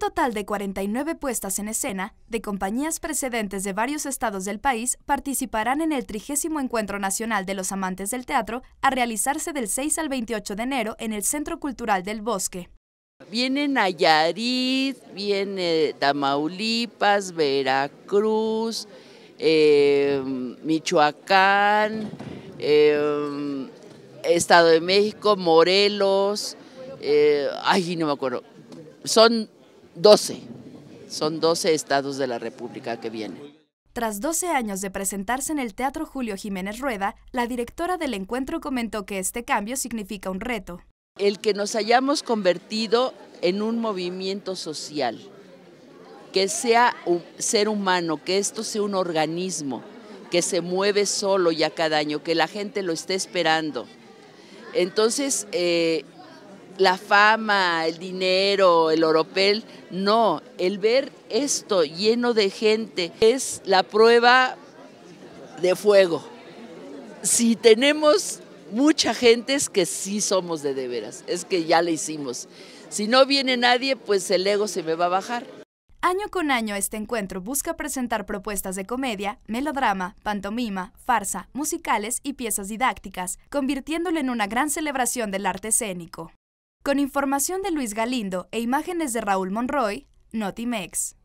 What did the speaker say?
Un total de 49 puestas en escena de compañías precedentes de varios estados del país participarán en el trigésimo Encuentro Nacional de los Amantes del Teatro a realizarse del 6 al 28 de enero en el Centro Cultural del Bosque. Viene Nayarit, viene Tamaulipas, Veracruz, eh, Michoacán, eh, Estado de México, Morelos, eh, no me acuerdo, son 12. Son 12 estados de la República que vienen. Tras 12 años de presentarse en el Teatro Julio Jiménez Rueda, la directora del encuentro comentó que este cambio significa un reto. El que nos hayamos convertido en un movimiento social, que sea un ser humano, que esto sea un organismo, que se mueve solo ya cada año, que la gente lo esté esperando. Entonces, eh, la fama, el dinero, el oropel. No, el ver esto lleno de gente es la prueba de fuego. Si tenemos mucha gente es que sí somos de de veras, es que ya le hicimos. Si no viene nadie, pues el ego se me va a bajar. Año con año este encuentro busca presentar propuestas de comedia, melodrama, pantomima, farsa, musicales y piezas didácticas, convirtiéndolo en una gran celebración del arte escénico. Con información de Luis Galindo e imágenes de Raúl Monroy, Notimex.